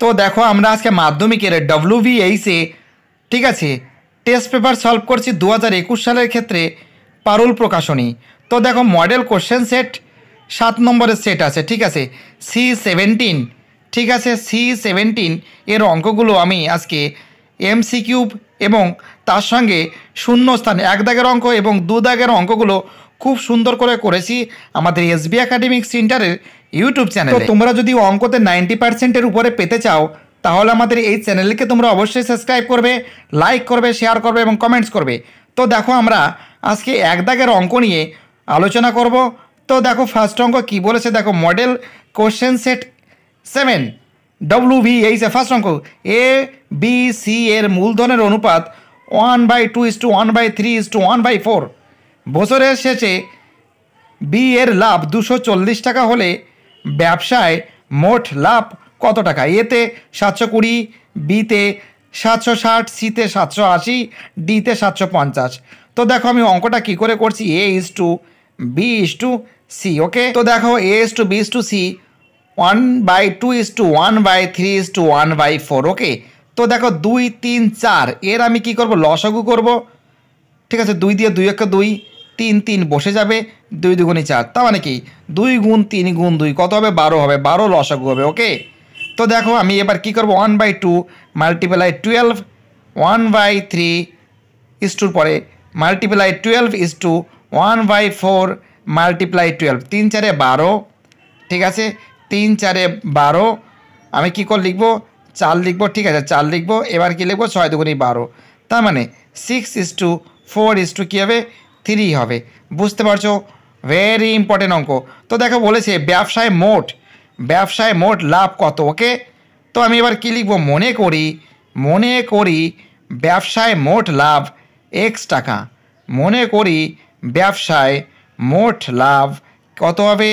তো দেখো আমরা আজকে মাধ্যমিকের ডব্লিউ এইসে ঠিক আছে টেস্ট পেপার সলভ করছি দু সালের ক্ষেত্রে পারুল প্রকাশনী তো দেখো মডেল কোশ্চেন সেট সাত নম্বরের সেট আছে ঠিক আছে সি সেভেন্টিন ঠিক আছে সি সেভেন্টিন এর অঙ্কগুলো আমি আজকে এম সি কিউব এবং তার সঙ্গে স্থান এক দাগের অঙ্ক এবং দু দাগের অঙ্কগুলো খুব সুন্দর করে করেছি আমাদের বি একাডেমিক সেন্টারের ইউটিউব চ্যানেল তোমরা যদি অঙ্কতে নাইনটি পার্সেন্টের উপরে পেতে চাও তাহলে আমাদের এই চ্যানেলকে তোমরা অবশ্যই সাবস্ক্রাইব করবে লাইক করবে শেয়ার করবে এবং কমেন্টস করবে তো দেখো আমরা আজকে এক দাগের অঙ্ক নিয়ে আলোচনা করব তো দেখো ফার্স্ট অঙ্ক কি বলেছে দেখো model question set seven W V এই যে ফার্স্ট অঙ্ক এ বি সি এর মূলধনের অনুপাত one by two is to one by three is to one by four বছরের শেষে বিয়ের লাভ দুশো চল্লিশ টাকা হলে ব্যবসায় মোট লাভ কত টাকা এতে সাতশো কুড়ি বিতে সাতশো ষাট সিতে সাতশো আশি ডিতে সাতশো পঞ্চাশ তো দেখো আমি অঙ্কটা কি করে করছি A is to B is to C okay তো দেখো A is to B is to C one by two is to one by three is to one by four okay তো দেখো দুই তিন চার এর আমি কি করব লসগু করব ঠিক আছে দুই দিয়ে দুই একটা দুই তিন তিন বসে যাবে দুই দুগুণে চার তার মানে কি দুই গুণ তিন গুণ দুই কত হবে বারো হবে বারো লসাগু হবে ওকে তো দেখো আমি এবার কি করব one by two multiply twelve one by three is টুর পরে multiply twelve is to one by four multiply twelve তিন চারে বারো ঠিক আছে তিন চারে বারো আমি কি করে লিখবো চার লিখব ঠিক আছে চার লিখবো এবার কি লিখবো ছয় দুগুণি বারো তার মানে six is to four is to কী হবে থ্রি হবে বুঝতে পারছো ভেরি ইম্পর্টেন্ট অঙ্ক তো দেখো বলেছে ব্যবসায় মোট ব্যবসায় মোট লাভ কত ওকে তো আমি এবার কী লিখবো মনে করি মনে করি ব্যবসায় মোট লাভ এক্স টাকা মনে করি ব্যবসায় মোট লাভ কত হবে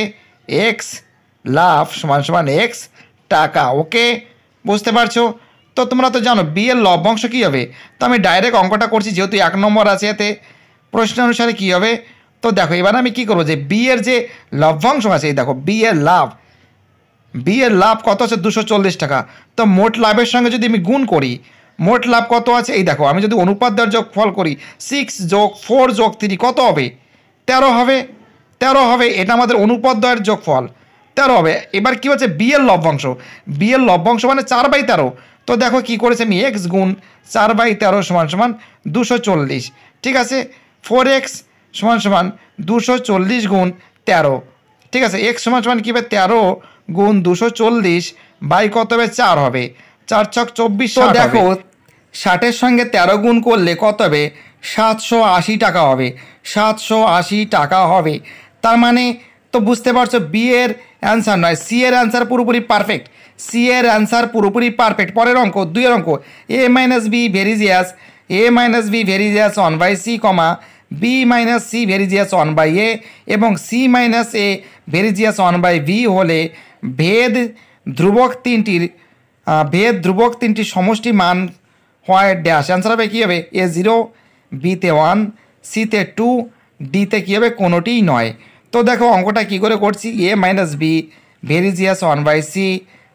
এক্স লাভ সমান সমান এক্স টাকা ওকে বুঝতে পারছো তো তোমরা তো জানো বিয়ের লভ্যাংশ কী হবে তো আমি ডাইরেক্ট অঙ্কটা করছি যেহেতু এক নম্বর আছে এতে প্রশ্ন অনুসারে কী হবে তো দেখো এবার আমি কি করবো যে বি এর যে লভ্যাংশ আছে এই দেখো বি এর লাভ বি এর লাভ কত আছে দুশো চল্লিশ টাকা তো মোট লাভের সঙ্গে যদি আমি গুণ করি মোট লাভ কত আছে এই দেখো আমি যদি অনুপাত দেওয়ার যোগ ফল করি সিক্স যোগ ফোর যোগ থ্রি কত হবে তেরো হবে তেরো হবে এটা আমাদের অনুপাত দেওয়ার যোগ ফল তেরো হবে এবার কী হচ্ছে বি এর লভ্যাংশ বি এর লভ্যাংশ মানে চার বাই তেরো তো দেখো কি করেছে আমি এক্স গুণ চার বাই তেরো সমান সমান দুশো চল্লিশ ঠিক আছে ফোর এক্স সমান সমান দুশো চল্লিশ গুণ তেরো ঠিক আছে এক্স সমান সমান কী হবে তেরো গুণ দুশো চল্লিশ বাই কত হবে চার হবে চার ছক চব্বিশ দেখো ষাটের সঙ্গে তেরো গুণ করলে কত হবে সাতশো আশি টাকা হবে সাতশো আশি টাকা হবে তার মানে তো বুঝতে পারছো বি এর অ্যান্সার নয় সি এর অ্যান্সার পুরোপুরি পারফেক্ট সি এর অ্যান্সার পুরোপুরি পারফেক্ট পরের অঙ্ক দুইয়ের অঙ্ক A minus B varies as A minus B varies as one by C comma B minus C varies as one by A এবং C minus A ভেরিজিয়াস one by B হলে ভেদ ধ্রুবক তিনটির ভেদ ধ্রুবক তিনটির সমষ্টি মান হয় ড্যাশ অ্যান্সার হবে কী হবে এ জিরো বিতে ওয়ান সিতে টু ডিতে কী হবে কোনোটিই নয় তো দেখো অঙ্কটা কী করে করছি A minus B varies as one by C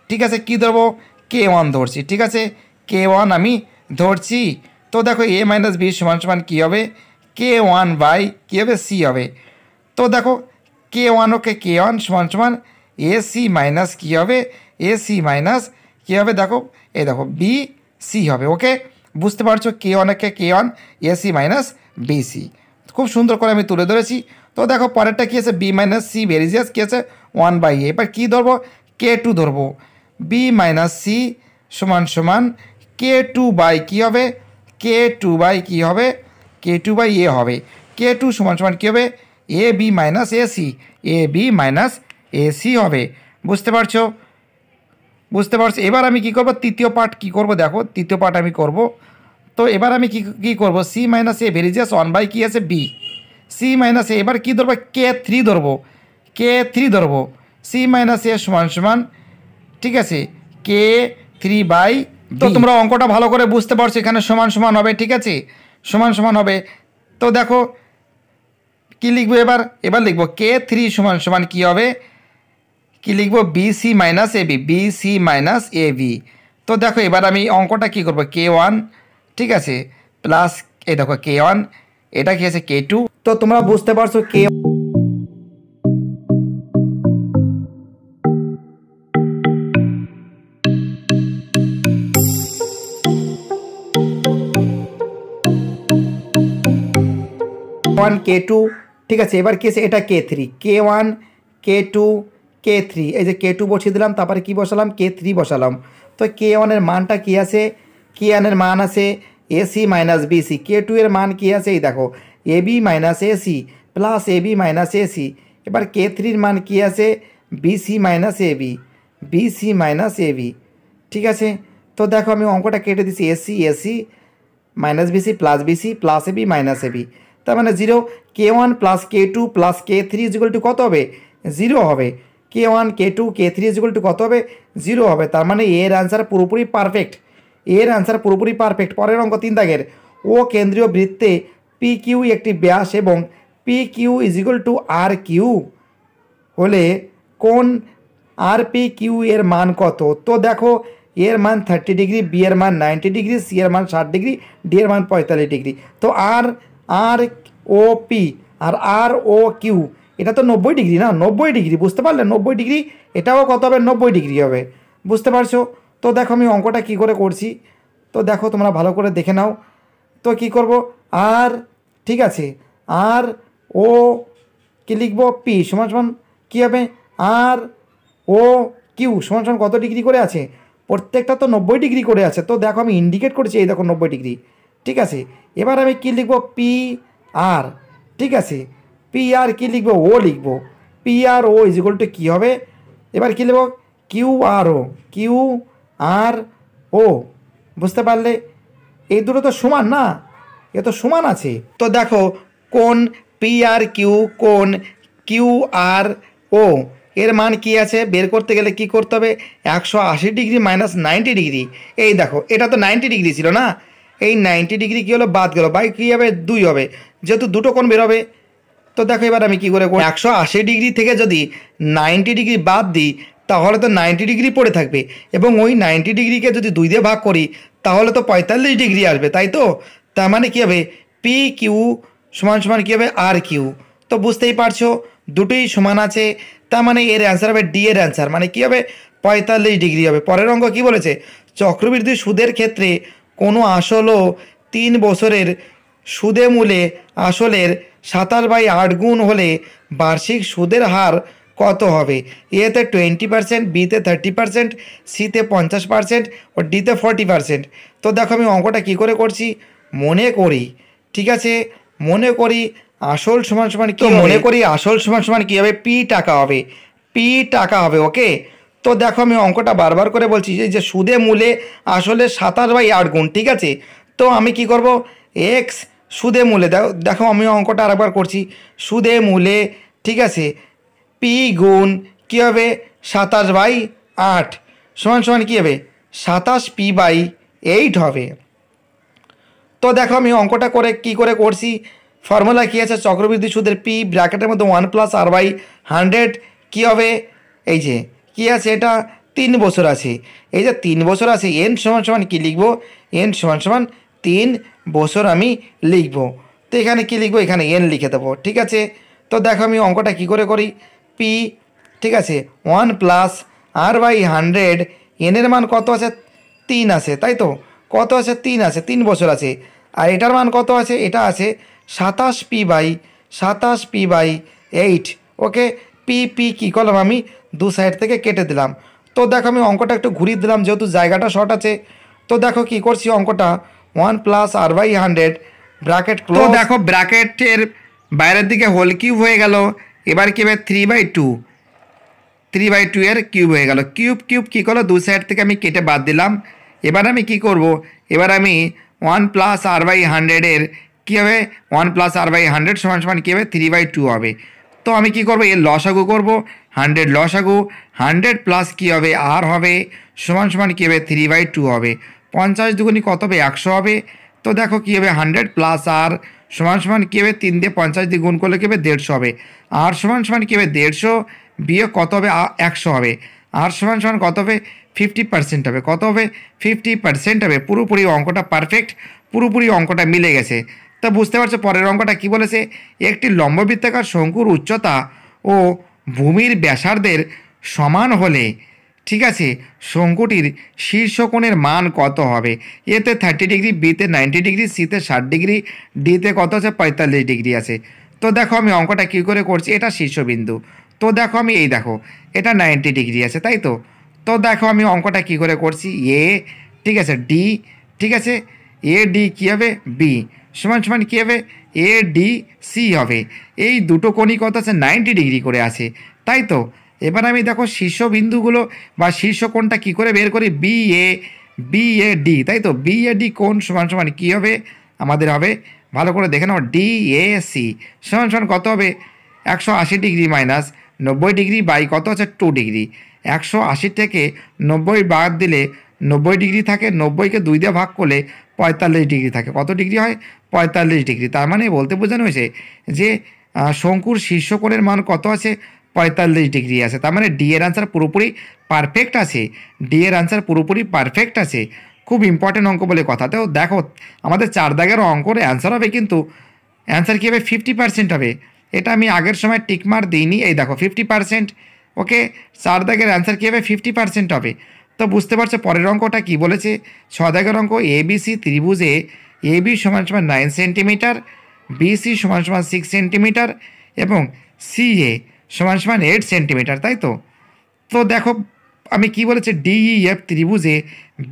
ঠিক আছে কী ধরবো কে ওয়ান ধরছি ঠিক আছে কে ওয়ান আমি ধরছি তো দেখো এ মাইনাস বি সমান সমান কী হবে কে ওয়ান বাই কী হবে সি হবে তো দেখো কে ওয়ান ওকে কে ওয়ান সমান সমান এ সি মাইনাস কী হবে এ সি মাইনাস কী হবে দেখো এই দেখো বি সি হবে ওকে বুঝতে পারছো কে ওয়ানকে K one A C minus B C খুব সুন্দর করে আমি তুলে ধরেছি তো দেখো পরেরটা কী আছে বি মাইনাস সি ভেরিজিয়াস কী আছে ওয়ান বাই এ এবার কী ধরবো কে টু ধরবো বি মাইনাস সি সমান সমান কে টু বাই কী হবে কে টু বাই কী হবে কে টু বাই এ হবে কে টু সমান সমান কী হবে A B minus AC A B minus AC হবে বুঝতে পারছো বুঝতে পারছো এবার আমি কি করব তৃতীয় পার্ট কি করব দেখো তৃতীয় পার্ট আমি করব তো এবার আমি কি কী করবো C minus A ভেরিজিয়াস one by কী আছে বি সি মাইনাস এ এবার কী ধরবো কে থ্রি ধরবো কে থ্রি ধরবো সি মাইনাস এ সমান সমান ঠিক আছে কে থ্রি বাই তো তোমরা অঙ্কটা ভালো করে বুঝতে পারছো এখানে সমান সমান হবে ঠিক আছে সমান সমান হবে তো দেখো কি লিখবো এবার এবার লিখবো কে থ্রি সমান সমান কী হবে কি লিখবো B C minus A B B C minus A B তো দেখো এবার আমি অঙ্কটা কি করব কে ওয়ান ঠিক আছে প্লাস এ দেখো কে ওয়ান এটা কি আছে কে টু তো তোমরা বুঝতে পারছো কে ওয়ান কে টু ঠিক আছে এবার কে এটা K three K one K two K three এই যে কে টু বসিয়ে দিলাম তারপরে কি বসালাম কে থ্রি বসালাম তো কে ওয়ানের মানটা কী আছে কে ওয়ানের মান আছে AC minus BC K two এর মান কী আছে এই দেখো A B minus AC plus A B minus AC এবার কে থ্রির মান কী আছে BC minus A B BC minus A B ঠিক আছে তো দেখো আমি অঙ্কটা কেটে দিছি AC AC minus BC plus BC plus A B minus A B তার মানে zero K one plus K two plus K three ইজিগুল two কত হবে জিরো হবে K one K two K three is equal two কত হবে zero হবে তার মানে এর অ্যান্সার পুরোপুরি পারফেক্ট এর অ্যান্সার পুরোপুরি পারফেক্ট পরের অঙ্ক তিন দাগের ও কেন্দ্রীয় বৃত্তে পি কিউ একটি ব্যাস এবং P Q is equal to R Q হলে কোন আর পি কিউ এর মান কত তো দেখো এর মান থার্টি ডিগ্রি বি এর মান নাইনটি ডিগ্রি সি এর মান ষাট ডিগ্রি ডি এর মান পঁয়তাল্লিশ ডিগ্রি তো আর আর ও পি আর আর ও কিউ এটা তো নব্বই ডিগ্রি না নব্বই ডিগ্রি বুঝতে পারলে নব্বই ডিগ্রি এটাও কত হবে নব্বই ডিগ্রি হবে বুঝতে পারছো তো দেখো আমি অঙ্কটা কি করে করছি তো দেখো তোমরা ভালো করে দেখে নাও তো কি করব আর ঠিক আছে আর ও কি লিখবো পি সমান সমান কী হবে আর ও কিউ সমান সমান কত ডিগ্রি করে আছে প্রত্যেকটা তো নব্বই ডিগ্রি করে আছে তো দেখো আমি ইন্ডিকেট করছি এই দেখো নব্বই ডিগ্রি ঠিক আছে এবার আমি কি লিখব পি আর ঠিক আছে পি আর কী লিখব ও লিখব P R O is equal to কী হবে এবার কী লিখব Q R O Q R ও বুঝতে পারলে এই দুটো তো সমান না এ তো সমান আছে তো দেখো কোন পি আর কিউ কোন কিউ আর ও এর মান কি আছে বের করতে গেলে কি করতে হবে একশো আশি ডিগ্রি মাইনাস নাইনটি ডিগ্রি এই দেখো এটা তো নাইনটি ডিগ্রি ছিল না এই নাইনটি ডিগ্রি কী হলো বাদ গেল বাই কী হবে দুই হবে যেহেতু দুটো কোণ বেরোবে তো দেখো এবার আমি কী করে একশো আশি ডিগ্রি থেকে যদি নাইনটি ডিগ্রি বাদ দিই তাহলে তো নাইনটি ডিগ্রি পড়ে থাকবে এবং ওই নাইনটি ডিগ্রিকে যদি দুই দিয়ে ভাগ করি তাহলে তো পঁয়তাল্লিশ ডিগ্রি আসবে তাই তো তার মানে কী হবে পি কিউ সমান সমান কী হবে আর কিউ তো বুঝতেই পারছো দুটোই সমান আছে তার মানে এর অ্যান্সার হবে ডি এর অ্যান্সার মানে কী হবে পঁয়তাল্লিশ ডিগ্রি হবে পরের অঙ্ক কী বলেছে চক্রবৃদ্ধি সুদের ক্ষেত্রে কোনো আসলও তিন বছরের সুদে মূলে আসলের সাঁতার বাই আট গুণ হলে বার্ষিক সুদের হার কত হবে এতে টোয়েন্টি পার্সেন্ট বিতে থার্টি পার্সেন্ট সিতে পঞ্চাশ পার্সেন্ট ও ডিতে ফর্টি পার্সেন্ট তো দেখো আমি অঙ্কটা কী করে করছি মনে করি ঠিক আছে মনে করি আসল সমান সমান কি মনে করি আসল সমান সমান কী হবে পি টাকা হবে পি টাকা হবে ওকে তো দেখো আমি অঙ্কটা বারবার করে বলছি এই যে সুদে মূলে আসলে সাতাশ বাই আট গুণ ঠিক আছে তো আমি কি করব এক্স সুদে মূলে দেখো আমি অঙ্কটা আরেকবার করছি সুদে মূলে ঠিক আছে পি গুণ কী হবে সাতাশ বাই আট সমান সমান কী হবে সাতাশ পি বাই এইট হবে তো দেখো আমি অঙ্কটা করে কি করে করছি ফর্মুলা কী আছে চক্রবৃদ্ধি সুদের পি ব্র্যাকেটের মধ্যে one plus R by hundred কী হবে এই যে কি আছে এটা তিন বছর আছে এই যে তিন বছর আছে এন সমান সমান কী লিখব এন সমান সমান তিন বছর আমি লিখব তো এখানে কী লিখব এখানে এন লিখে দেবো ঠিক আছে তো দেখো আমি অঙ্কটা কি করে করি পি ঠিক আছে one plus R by hundred এনের মান কত আছে তিন আছে তাই তো কত আছে তিন আছে তিন বছর আছে আর এটার মান কত আছে এটা আছে সাতাশ পি বাই সাতাশ P by eight okay P P কী করলাম আমি দু সাইড থেকে কেটে দিলাম তো দেখো আমি অঙ্কটা একটু ঘুরিয়ে দিলাম যেহেতু জায়গাটা শর্ট আছে তো দেখো কি করছি অঙ্কটা one plus R by hundred bracket তো দেখো ব্র্যাকেটের বাইরের দিকে হোল কিউব হয়ে গেল এবার কি ভাই three by two three by two এর কিউব হয়ে গেল কিউব কিউব কী করলো দু সাইড থেকে আমি কেটে বাদ দিলাম এবার আমি কি করব এবার আমি ওয়ান প্লাস আর বাই হান্ড্রেডের কী হবে one plus R by hundred সমান সমান কী হবে থ্রি বাই টু হবে তো আমি কি করব এর লসাগু করব হান্ড্রেড লসাগু হান্ড্রেড প্লাস কী হবে আর হবে সমান সমান কী হবে থ্রি বাই টু হবে পঞ্চাশ দুগুনি কত হবে একশো হবে তো দেখো কী হবে হান্ড্রেড প্লাস আর সমান সমান কী হবে তিন দিয়ে পঞ্চাশ দিয়ে গুণ করলে কী হবে দেড়শো হবে আর সমান সমান কী হবে দেড়শো বিয়ে কত হবে একশো হবে আর সমান সমান কত হবে ফিফটি পার্সেন্ট হবে কত হবে ফিফটি পার্সেন্ট হবে পুরোপুরি অঙ্কটা পারফেক্ট পুরোপুরি অঙ্কটা মিলে গেছে তা বুঝতে পারছো পরের অঙ্কটা কি বলেছে একটি লম্ববৃত্তাকার শঙ্কুর উচ্চতা ও ভূমির ব্যাসার্ধের সমান হলে ঠিক আছে শঙ্কুটির শীর্ষকোণের মান কত হবে এতে থার্টি ডিগ্রি বিতে নাইনটি ডিগ্রি সিতে ষাট ডিগ্রি ডিতে কত আছে পঁয়তাল্লিশ ডিগ্রি আছে তো দেখো আমি অঙ্কটা কী করে করছি এটা শীর্ষবিন্দু তো দেখো আমি এই দেখো এটা নাইনটি ডিগ্রি আছে তাই তো তো দেখো আমি অঙ্কটা কী করে করছি এ ঠিক আছে ডি ঠিক আছে এ ডি কী হবে বি সমান সমান কী হবে এ ডি সি হবে এই দুটো কোণই কত আছে নাইনটি ডিগ্রি করে আছে তাই তো এবার আমি দেখো শীর্ষ বিন্দুগুলো বা শীর্ষ কোণটা কী করে বের করি B A B A D তাই তো বি এ ডি কোণ সমান সমান কী হবে আমাদের হবে ভালো করে দেখে নাও ডি এ সি সমান সমান কত হবে একশো আশি ডিগ্রি মাইনাস নব্বই ডিগ্রি বাই কত আছে টু ডিগ্রি একশো আশি থেকে নব্বই বাদ দিলে নব্বই ডিগ্রি থাকে নব্বইকে দুই দিয়ে ভাগ করলে পঁয়তাল্লিশ ডিগ্রি থাকে কত ডিগ্রি হয় পঁয়তাল্লিশ ডিগ্রি তার মানে বলতে বোঝানো হয়েছে যে শঙ্কুর শীর্ষকোণের মান কত আছে পঁয়তাল্লিশ ডিগ্রি আছে তার মানে ডি এর আনসার পুরোপুরি পারফেক্ট আছে ডি এর আনসার পুরোপুরি পারফেক্ট আছে খুব ইম্পর্টেন্ট অঙ্ক বলে কথা তো দেখো আমাদের চার দাগের অঙ্কর অ্যান্সার হবে কিন্তু অ্যান্সার কী হবে ফিফটি পার্সেন্ট হবে এটা আমি আগের সময় টিকমার দিইনি এই দেখো ফিফটি পার্সেন্ট ওকে চার দাগের অ্যান্সার কী হবে ফিফটি পার্সেন্ট হবে তো বুঝতে পারছো পরের অঙ্কটা কি বলেছে সদাগর অঙ্ক এবিসি ত্রিভুজে এবি সমান সমান নাইন সেন্টিমিটার বিসি সমান সমান সিক্স সেন্টিমিটার এবং সিএ সমান সমান এইট সেন্টিমিটার তাই তো তো দেখো আমি কি বলেছি ডিইএফ e, ত্রিভুজে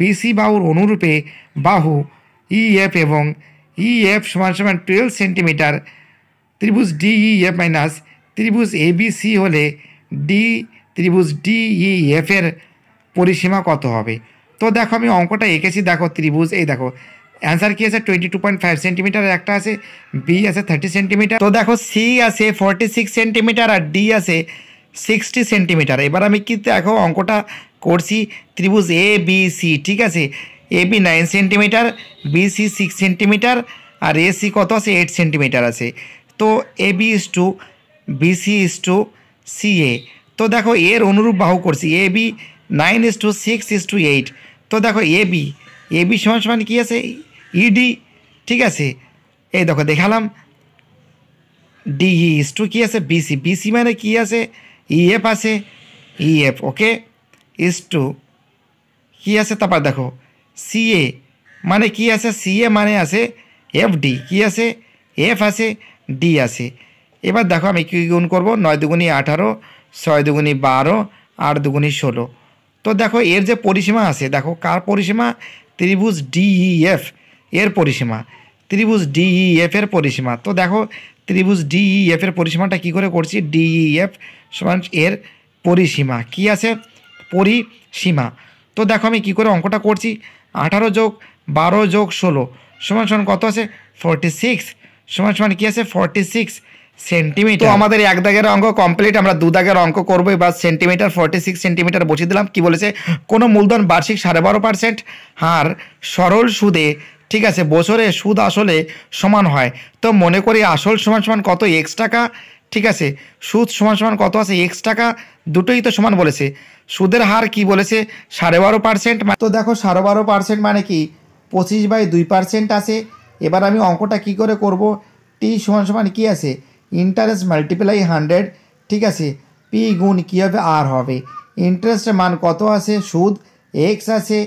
বিসি বাহুর অনুরূপে বাহু ইএফ e, এবং ইএফ e, সমান সমান টুয়েলভ সেন্টিমিটার ত্রিভুজ ডিইএফ মাইনাস ত্রিভুজ এবিসি হলে ডি ত্রিভুজ ডিইএফ এর পরিসীমা কত হবে তো দেখো আমি অঙ্কটা এঁকেছি দেখো ত্রিভুজ এই দেখো অ্যান্সার কী আছে twenty two point five centimetre একটা আছে বি আছে থার্টি সেন্টিমিটার তো দেখো সি আছে ফর্টি সিক্স সেন্টিমিটার আর ডি আছে সিক্সটি সেন্টিমিটার এবার আমি কি দেখো অঙ্কটা করছি ত্রিভুজ এ বি সি ঠিক আছে A B nine centimetre B C six centimetre আর এ সি কত আছে এইট সেন্টিমিটার আছে তো A B is to B C is to C A তো দেখো এর অনুরূপ বাহু করছি A B nine is to six is to eight তো দেখো এ বি এ বি সমান সমান কী আছে ইডি ঠিক আছে এই দেখো দেখালাম ডিই ইস টু কী আছে বিসি বিসি মানে কী আছে ইএফ আছে ইএফ ওকে ইস টু কী আছে তারপর দেখো সিএ মানে কী আছে সিএ মানে আছে এফ ডি কী আছে এফ আছে ডি আছে এবার দেখো আমি কী গুণ করবো নয় দুগুণি আঠারো ছয় দুগুণি বারো আট দুগুণি ষোলো তো দেখো এর যে পরিসীমা আছে দেখো কার পরিসীমা ত্রিভুজ ডিইএফ e এর পরিসীমা ত্রিভুজ ডিইএফ e এর পরিসীমা তো দেখো ত্রিভুজ ডিইএফ e এর পরিসীমাটা কি করে করছি ডিইএফ সমান এর পরিসীমা কি আছে পরিসীমা তো দেখো আমি কি করে অঙ্কটা করছি আঠারো যোগ বারো যোগ ষোলো সমান সমান কত আছে ফর্টি সিক্স সমান সমান কী আছে ফর্টি সিক্স সেন্টিমিটার তো আমাদের এক দাগের অঙ্ক কমপ্লিট আমরা দু দাগের অঙ্ক করবো এবার সেন্টিমিটার ফর্টি সিক্স সেন্টিমিটার বসিয়ে দিলাম কি বলেছে কোনো মূলধন বার্ষিক সাড়ে বারো পার্সেন্ট হার সরল সুদে ঠিক আছে বছরে সুদ আসলে সমান হয় তো মনে করি আসল সমান সমান কত এক্স টাকা ঠিক আছে সুদ সমান সমান কত আছে এক্স টাকা দুটোই তো সমান বলেছে সুদের হার কি বলেছে সাড়ে বারো পার্সেন্ট মানে- তো দেখো সাড়ে বারো পার্সেন্ট মানে কি পঁচিশ বাই দুই পার্সেন্ট আছে এবার আমি অঙ্কটা কি করে করব টি সমান সমান কী আছে ইন্টারেস্ট মাল্টিপ্লাই হান্ড্রেড ঠিক আছে পি গুণ কী হবে আর হবে ইন্টারেস্টের মান কত আছে সুদ এক্স আছে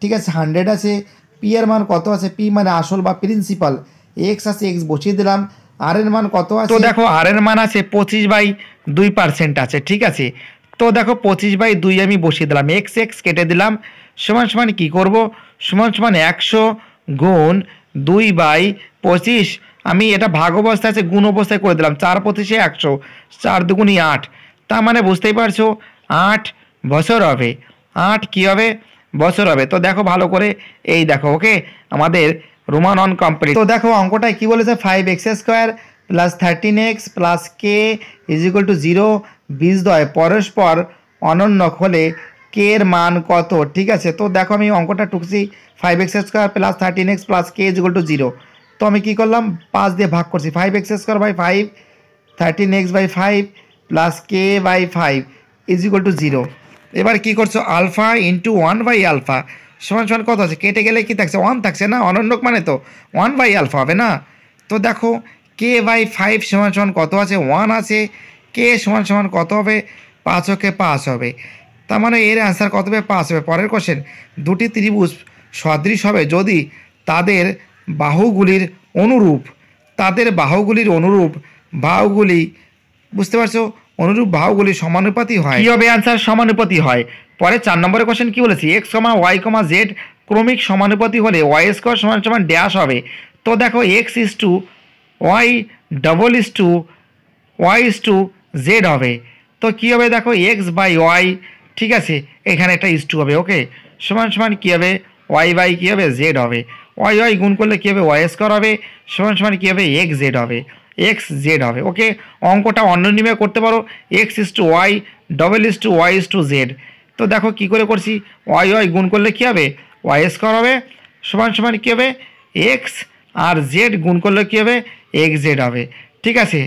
ঠিক আছে হান্ড্রেড আছে পি এর মান কত আছে পি মানে আসল বা প্রিন্সিপাল এক্স আছে এক্স বসিয়ে দিলাম আর এর মান কত আছে তো দেখো আর এর মান আছে পঁচিশ বাই দুই পার্সেন্ট আছে ঠিক আছে তো দেখো পঁচিশ বাই দুই আমি বসিয়ে দিলাম এক্স এক্স কেটে দিলাম সমান সমান কী করবো সমান সমান একশো গুণ দুই বাই পঁচিশ আমি এটা ভাগ অবস্থায় আছে গুণ অবস্থায় করে দিলাম চার পঁচিশে একশো চার দুগুণি আট তা মানে বুঝতেই পারছো আট বছর হবে আট কী হবে বছর হবে তো দেখো ভালো করে এই দেখো ওকে আমাদের রোমান অন কমপ্লিট তো দেখো অঙ্কটায় কী বলেছে five X square plus thirteen X plus K is equal to zero বিজদয় পরস্পর অনন্য হলে কে এর মান কত ঠিক আছে তো দেখো আমি অঙ্কটা টুকছি five X square plus thirteen X plus K is equal to zero তো আমি কি করলাম পাঁচ দিয়ে ভাগ করছি five X square by five thirteen X by five plus K by five is equal to zero এবার কী করছো alpha into one by alpha সমান সমান কত আছে কেটে গেলে কি থাকছে ওয়ান থাকছে না অনন্যক মানে তো ওয়ান বাই আলফা হবে না তো দেখো কে বাই ফাইভ সমান সমান কত আছে ওয়ান আছে কে সমান সমান কত হবে পাঁচ ওকে পাঁচ হবে তার মানে এর অ্যান্সার কত হবে পাঁচ হবে পরের কোশ্চেন দুটি ত্রিভুজ সদৃশ হবে যদি তাদের বাহুগুলির অনুরূপ তাদের বাহুগুলির অনুরূপ বাহুগুলি বুঝতে পারছো অনুরূপ বাহুগুলি সমানুপাতি হয় কী হবে আনসার সমানুপাতি হয় পরে চার নম্বরের কোয়েশ্চেন কী বলেছি X comma Y comma Z ক্রমিক সমানুপাতি হলে ওয়াই স্কোয়ার সমান সমান ড্যাশ হবে তো দেখো X is to Y double is to Y is to Z হবে তো কী হবে দেখো এক্স বাই ওয়াই ঠিক আছে এখানে একটা ইস টু হবে ওকে সমান সমান কী হবে ওয়াই বাই কী হবে জেড হবে ওয়াই ওয়াই গুণ করলে কী হবে ওয়াই স্কোয়ার হবে সমান সমান কী হবে এক্স জেড হবে এক্স জেড হবে ওকে অঙ্কটা অন্য নিমে করতে পারো X is to Y double is to Y is to Z তো দেখো কী করে করছি ওয়াই ওয়াই গুণ করলে কী হবে ওয়াই স্কোয়ার হবে সমান সমান কী হবে এক্স আর জেড গুণ করলে কী হবে এক্স জেড হবে ঠিক আছে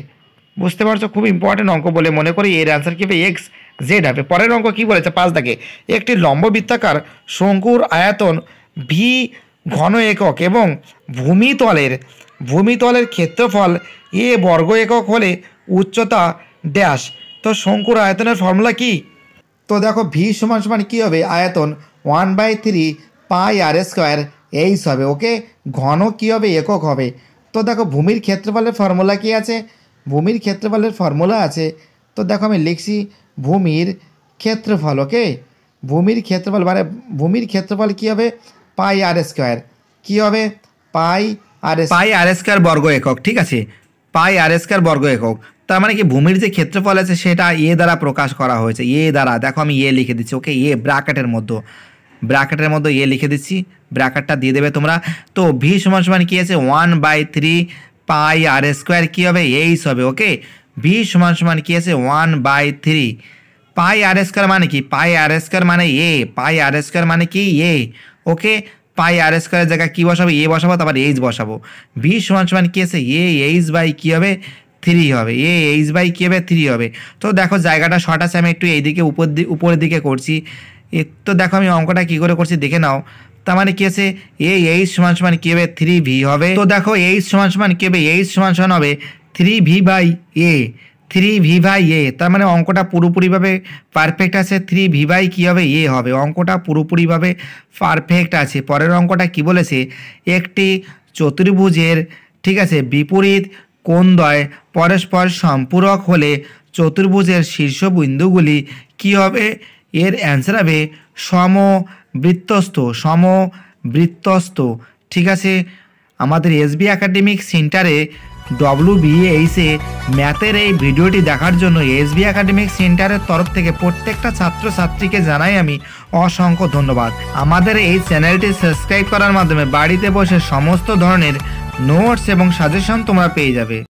বুঝতে পারছো খুব ইম্পর্টেন্ট অঙ্ক বলে মনে করি এর অ্যান্সার কী হবে এক্স জেড হবে পরের অঙ্ক কী বলেছে পাঁচ দাগে একটি লম্ব বৃত্তাকার শঙ্কুর আয়াতন ভি ঘন একক এবং ভূমিতলের ভূমিতলের ক্ষেত্রফল এ বর্গ একক হলে উচ্চতা ড্যাশ তো শঙ্কুর আয়তনের ফর্মুলা কি তো দেখো ভি সমান সমান কী হবে আয়তন one by three pi R square H হবে ওকে ঘন কী হবে একক হবে তো দেখো ভূমির ক্ষেত্রফলের ফর্মুলা কি আছে ভূমির ক্ষেত্রফলের ফর্মুলা আছে তো দেখো আমি লিখছি ভূমির ক্ষেত্রফল ওকে ভূমির ক্ষেত্রফল মানে ভূমির ক্ষেত্রফল কী হবে পাই আর স্কোয়ার কী হবে পাই আর পাই আর স্কোয়ার বর্গ একক ঠিক আছে পাই আর স্কোয়ার বর্গ একক তার মানে কি ভূমির যে ক্ষেত্রফল আছে সেটা এ দ্বারা প্রকাশ করা হয়েছে এ দ্বারা দেখো আমি এ লিখে দিচ্ছি ওকে এ ব্র্যাকেটের মধ্যে ব্র্যাকেটের মধ্যে এ লিখে দিচ্ছি ব্র্যাকেটটা দিয়ে দেবে তোমরা তো ভি সমান সমান কী আছে one by three pi R square কী হবে এইস হবে ওকে ভি সমান সমান কী আছে one by three pi R square মানে কি পাই আর স্কোয়ার মানে এ পাই আর স্কোয়ার মানে কি এ ওকে পাই আর স্কোয়ারের জায়গায় কী বসাবো এ বসাবো তারপর এইচ বসাবো ভি সমান সমান কী আছে এ এইচ বাই কী হবে থ্রি হবে এ এইচ বাই কী হবে থ্রি হবে তো দেখো জায়গাটা শর্ট আছে আমি একটু এইদিকে উপর উপরের দিকে করছি এ তো দেখো আমি অঙ্কটা কী করে করছি দেখে নাও তার মানে কি আছে এ এইচ সমান সমান কী হবে থ্রি ভি হবে তো দেখো এইচ সমান সমান কী হবে এইচ সমান সমান হবে three V by A three V by A তার মানে অঙ্কটা পুরোপুরিভাবে পারফেক্ট আছে থ্রি ভিভাই কী হবে এ হবে অঙ্কটা পুরোপুরিভাবে পারফেক্ট আছে পরের অঙ্কটা কি বলেছে একটি চতুর্ভুজের ঠিক আছে বিপরীত কোণদ্বয় পরস্পর সম্পূরক হলে চতুর্ভুজের শীর্ষ বিন্দুগুলি কী হবে এর অ্যান্সার হবে সমবৃত্তস্থ সমবৃত্তস্থ ঠিক আছে আমাদের এসবি একাডেমিক সেন্টারে ডব্লিউবিএইসে ম্যাথের এই ভিডিওটি দেখার জন্য এসবি একাডেমিক সেন্টারের তরফ থেকে প্রত্যেকটা ছাত্রছাত্রীকে জানাই আমি অসংখ্য ধন্যবাদ আমাদের এই চ্যানেলটি সাবস্ক্রাইব করার মাধ্যমে বাড়িতে বসে সমস্ত ধরনের নোটস এবং সাজেশন তোমরা পেয়ে যাবে